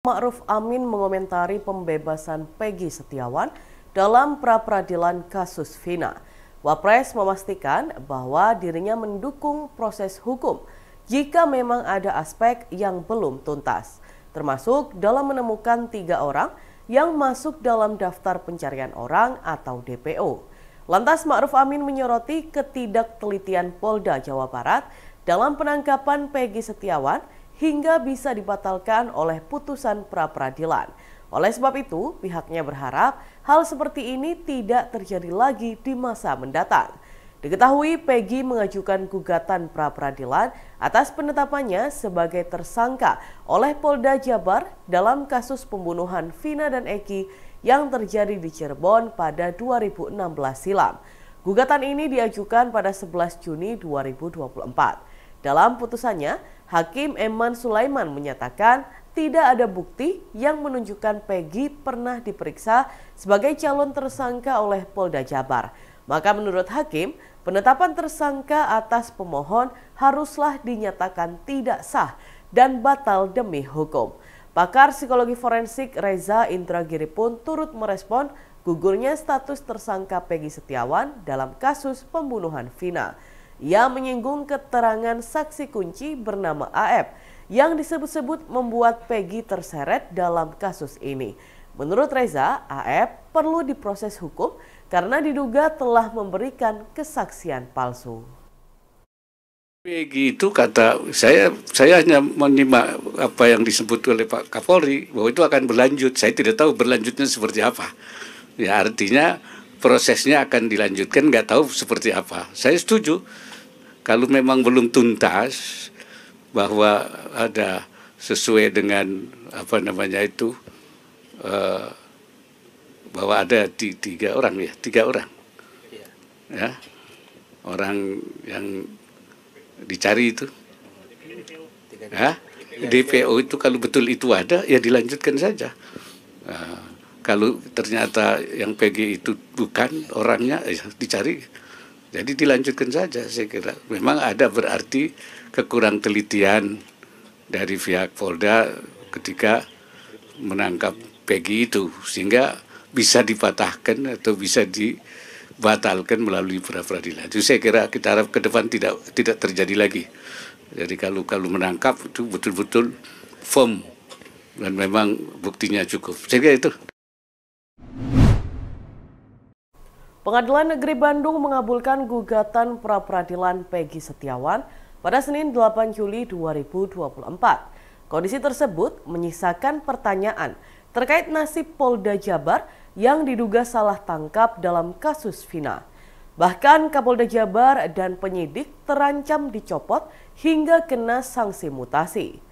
Ma'ruf Amin mengomentari pembebasan Peggy Setiawan dalam pra-peradilan kasus Vina. Wapres memastikan bahwa dirinya mendukung proses hukum jika memang ada aspek yang belum tuntas, termasuk dalam menemukan tiga orang yang masuk dalam daftar pencarian orang atau DPO. Lantas Ma'ruf Amin menyoroti ketidaktelitian Polda Jawa Barat dalam penangkapan Peggy Setiawan hingga bisa dibatalkan oleh putusan pra-peradilan. Oleh sebab itu, pihaknya berharap hal seperti ini tidak terjadi lagi di masa mendatang. Diketahui Peggy mengajukan gugatan pra-peradilan atas penetapannya sebagai tersangka oleh Polda Jabar dalam kasus pembunuhan Vina dan Eki yang terjadi di Cirebon pada 2016 silam. Gugatan ini diajukan pada 11 Juni 2024. Dalam putusannya, Hakim Eman Sulaiman menyatakan tidak ada bukti yang menunjukkan Peggy pernah diperiksa sebagai calon tersangka oleh Polda Jabar. Maka menurut Hakim, penetapan tersangka atas pemohon haruslah dinyatakan tidak sah dan batal demi hukum. Pakar psikologi forensik Reza Indragiri pun turut merespon gugurnya status tersangka Peggy Setiawan dalam kasus pembunuhan final. Ia menyinggung keterangan saksi kunci bernama AF yang disebut-sebut membuat Peggy terseret dalam kasus ini. Menurut Reza, AF perlu diproses hukum karena diduga telah memberikan kesaksian palsu. Peggy itu kata saya saya hanya menyimak apa yang disebut oleh Pak Kapolri bahwa itu akan berlanjut. Saya tidak tahu berlanjutnya seperti apa. Ya artinya prosesnya akan dilanjutkan nggak tahu seperti apa. Saya setuju kalau memang belum tuntas bahwa ada sesuai dengan apa namanya itu uh, bahwa ada di, tiga orang ya tiga orang ya orang yang dicari itu ya DPO itu kalau betul itu ada ya dilanjutkan saja uh, kalau ternyata yang PG itu bukan orangnya ya dicari jadi dilanjutkan saja saya kira. Memang ada berarti kekurang telitian dari pihak Polda ketika menangkap Peggy itu sehingga bisa dipatahkan atau bisa dibatalkan melalui pra peradilan. Jadi saya kira kita harap ke depan tidak tidak terjadi lagi. Jadi kalau kalau menangkap itu betul-betul firm dan memang buktinya cukup. Saya kira itu. Pengadilan Negeri Bandung mengabulkan gugatan pra-peradilan Peggy Setiawan pada Senin 8 Juli 2024. Kondisi tersebut menyisakan pertanyaan terkait nasib Polda Jabar yang diduga salah tangkap dalam kasus Vina. Bahkan Kapolda Jabar dan penyidik terancam dicopot hingga kena sanksi mutasi.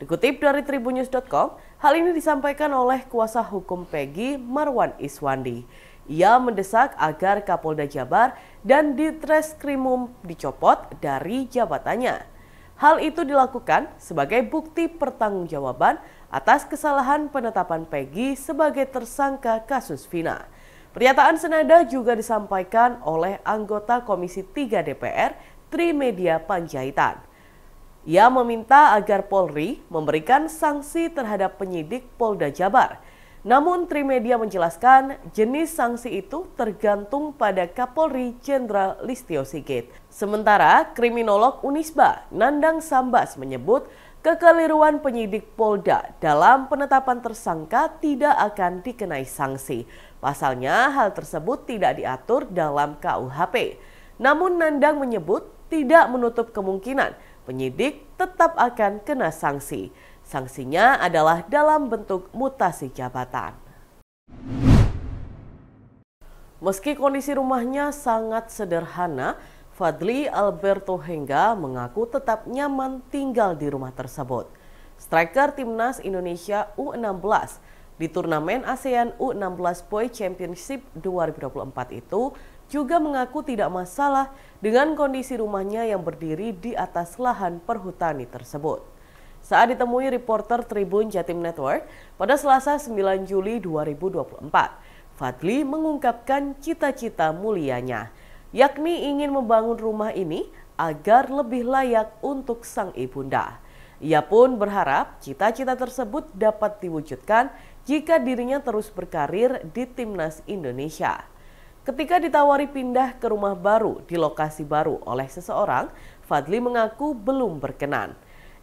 Dikutip dari tribunnews.com, hal ini disampaikan oleh kuasa hukum Peggy Marwan Iswandi. Ia mendesak agar Kapolda Jabar dan Ditreskrimum dicopot dari jabatannya. Hal itu dilakukan sebagai bukti pertanggungjawaban atas kesalahan penetapan Peggy sebagai tersangka kasus Vina. Pernyataan senada juga disampaikan oleh anggota Komisi 3 DPR Trimedia Panjaitan. Ia meminta agar Polri memberikan sanksi terhadap penyidik Polda Jabar namun Trimedia menjelaskan jenis sanksi itu tergantung pada Kapolri Jenderal Listio Sigit. Sementara kriminolog Unisba Nandang Sambas menyebut kekeliruan penyidik Polda dalam penetapan tersangka tidak akan dikenai sanksi. Pasalnya hal tersebut tidak diatur dalam KUHP. Namun Nandang menyebut tidak menutup kemungkinan penyidik tetap akan kena sanksi. Sanksinya adalah dalam bentuk mutasi jabatan. Meski kondisi rumahnya sangat sederhana, Fadli Alberto Hengga mengaku tetap nyaman tinggal di rumah tersebut. Striker timnas Indonesia U16 di turnamen ASEAN U16 Boy Championship 2024 itu juga mengaku tidak masalah dengan kondisi rumahnya yang berdiri di atas lahan perhutani tersebut saat ditemui reporter Tribun Jatim Network pada Selasa 9 Juli 2024. Fadli mengungkapkan cita-cita mulianya, yakni ingin membangun rumah ini agar lebih layak untuk sang ibunda. Ia pun berharap cita-cita tersebut dapat diwujudkan jika dirinya terus berkarir di Timnas Indonesia. Ketika ditawari pindah ke rumah baru di lokasi baru oleh seseorang, Fadli mengaku belum berkenan.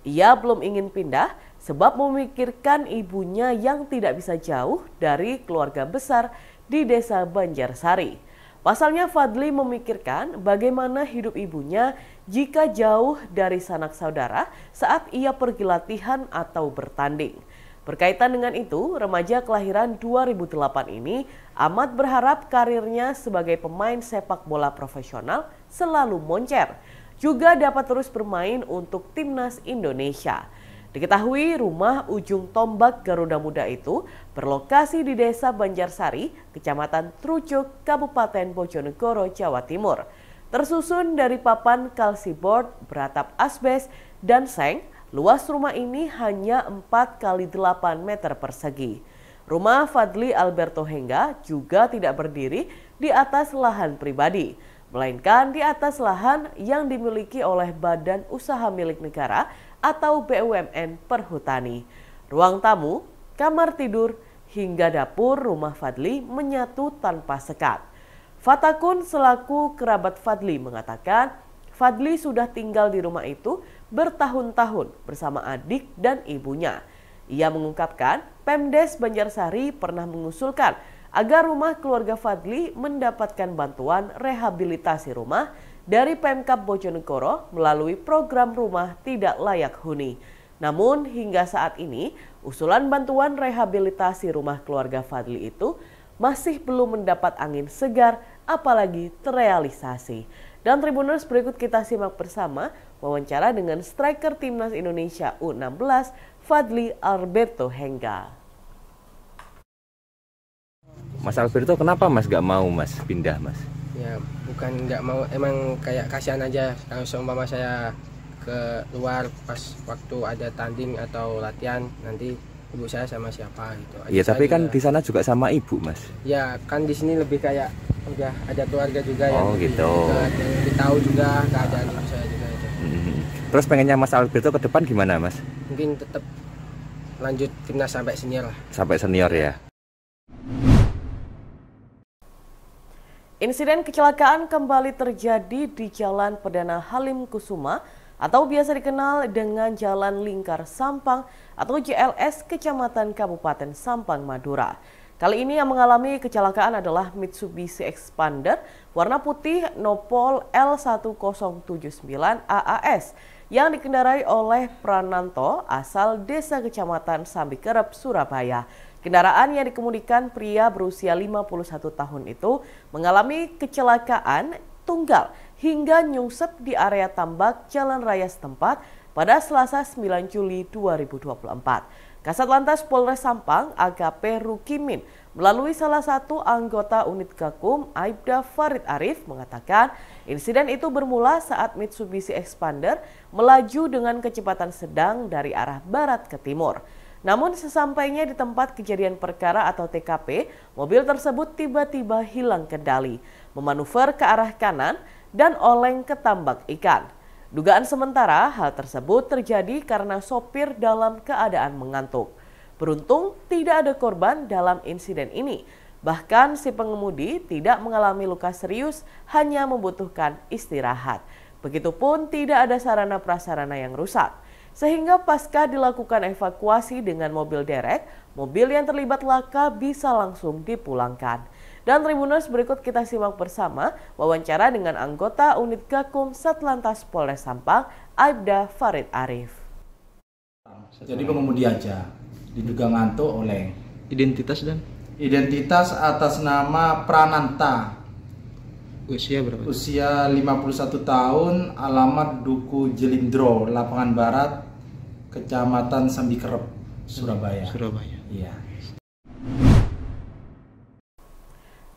Ia belum ingin pindah sebab memikirkan ibunya yang tidak bisa jauh dari keluarga besar di desa Banjarsari. Pasalnya Fadli memikirkan bagaimana hidup ibunya jika jauh dari sanak saudara saat ia pergi latihan atau bertanding. Berkaitan dengan itu, remaja kelahiran 2008 ini amat berharap karirnya sebagai pemain sepak bola profesional selalu moncer juga dapat terus bermain untuk timnas Indonesia. Diketahui rumah ujung tombak Garuda Muda itu berlokasi di Desa Banjarsari, Kecamatan Trucuk, Kabupaten Bojonegoro, Jawa Timur. Tersusun dari papan kalsibord, beratap asbes, dan seng, luas rumah ini hanya 4 kali 8 meter persegi. Rumah Fadli Alberto Hengga juga tidak berdiri di atas lahan pribadi melainkan di atas lahan yang dimiliki oleh Badan Usaha Milik Negara atau BUMN Perhutani. Ruang tamu, kamar tidur, hingga dapur rumah Fadli menyatu tanpa sekat. Fatakun selaku kerabat Fadli mengatakan, Fadli sudah tinggal di rumah itu bertahun-tahun bersama adik dan ibunya. Ia mengungkapkan, Pemdes Banjarsari pernah mengusulkan agar rumah keluarga Fadli mendapatkan bantuan rehabilitasi rumah dari Pemkap Bojonegoro melalui program rumah tidak layak huni. Namun hingga saat ini usulan bantuan rehabilitasi rumah keluarga Fadli itu masih belum mendapat angin segar apalagi terrealisasi. Dan Tribuners berikut kita simak bersama wawancara dengan striker timnas Indonesia U16 Fadli Alberto Hengga. Mas Alberto kenapa Mas gak mau Mas pindah Mas? Ya bukan gak mau emang kayak kasihan aja kalau seumpama saya ke luar pas waktu ada tanding atau latihan nanti ibu saya sama siapa gitu. Iya tapi kan di sana juga sama ibu Mas. Ya kan di sini lebih kayak udah ada keluarga juga ya. oh, yang gitu. Lebih, tahu juga keadaan ibu saya juga. itu. Mm-hmm. Terus pengennya Mas Alberto ke depan gimana Mas? Mungkin tetap lanjut timnas sampai senior lah. Sampai senior ya. Insiden kecelakaan kembali terjadi di Jalan Perdana Halim Kusuma atau biasa dikenal dengan Jalan Lingkar Sampang atau JLS Kecamatan Kabupaten Sampang, Madura. Kali ini yang mengalami kecelakaan adalah Mitsubishi Expander warna putih Nopol L1079 AAS yang dikendarai oleh Prananto asal desa kecamatan Sambikerep, Surabaya. Kendaraan yang dikemudikan pria berusia 51 tahun itu mengalami kecelakaan tunggal hingga nyungsep di area tambak Jalan Raya setempat pada Selasa 9 Juli 2024. Kasat Lantas Polres Sampang AKP Rukimin melalui salah satu anggota unit Gakum Aibda Farid Arif mengatakan insiden itu bermula saat Mitsubishi Expander melaju dengan kecepatan sedang dari arah barat ke timur. Namun sesampainya di tempat kejadian perkara atau TKP, mobil tersebut tiba-tiba hilang kendali, memanuver ke arah kanan dan oleng ke tambak ikan. Dugaan sementara hal tersebut terjadi karena sopir dalam keadaan mengantuk. Beruntung tidak ada korban dalam insiden ini. Bahkan si pengemudi tidak mengalami luka serius, hanya membutuhkan istirahat. Begitupun tidak ada sarana prasarana yang rusak. Sehingga pasca dilakukan evakuasi dengan mobil derek, mobil yang terlibat laka bisa langsung dipulangkan. Dan Tribuners berikut kita simak bersama wawancara dengan anggota unit Gakum Satlantas Polres Sampang, Aibda Farid Arif. Jadi pengemudi aja diduga ngantuk oleh identitas dan identitas atas nama Prananta Usia berapa? Usia 51 tahun, alamat Duku Jelindro, Lapangan Barat, Kecamatan Sambikerep, Surabaya. Surabaya. Iya.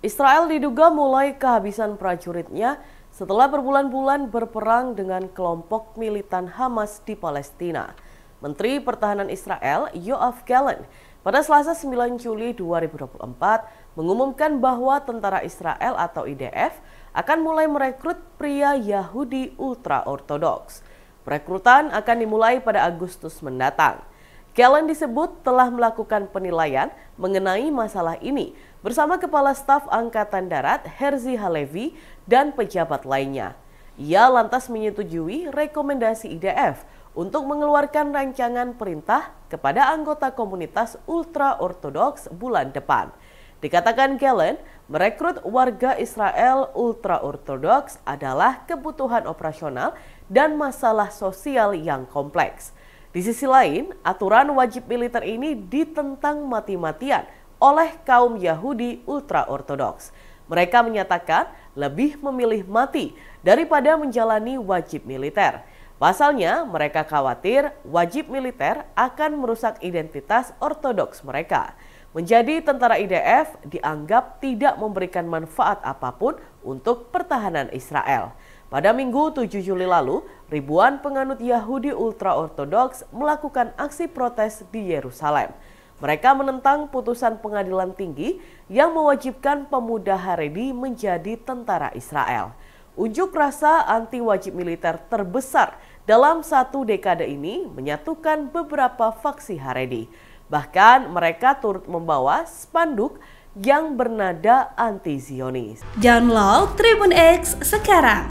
Israel diduga mulai kehabisan prajuritnya setelah berbulan-bulan berperang dengan kelompok militan Hamas di Palestina. Menteri Pertahanan Israel Yoav Gallant pada Selasa 9 Juli 2024 mengumumkan bahwa tentara Israel atau IDF akan mulai merekrut pria Yahudi ultra-ortodoks. Perekrutan akan dimulai pada Agustus mendatang. Kellen disebut telah melakukan penilaian mengenai masalah ini bersama Kepala Staf Angkatan Darat Herzi Halevi dan pejabat lainnya. Ia lantas menyetujui rekomendasi IDF untuk mengeluarkan rancangan perintah kepada anggota komunitas ultra-ortodoks bulan depan. Dikatakan Kellen merekrut warga Israel ultra-ortodoks adalah kebutuhan operasional dan masalah sosial yang kompleks. Di sisi lain, aturan wajib militer ini ditentang mati-matian oleh kaum Yahudi ultra-ortodoks. Mereka menyatakan lebih memilih mati daripada menjalani wajib militer. Pasalnya, mereka khawatir wajib militer akan merusak identitas ortodoks mereka. Menjadi tentara IDF dianggap tidak memberikan manfaat apapun untuk pertahanan Israel. Pada Minggu 7 Juli lalu, ribuan penganut Yahudi ultra-ortodoks melakukan aksi protes di Yerusalem. Mereka menentang putusan pengadilan tinggi yang mewajibkan pemuda Haredi menjadi tentara Israel. Unjuk rasa anti wajib militer terbesar dalam satu dekade ini menyatukan beberapa faksi Haredi. Bahkan mereka turut membawa spanduk yang bernada anti-Zionis. Download Tribun X sekarang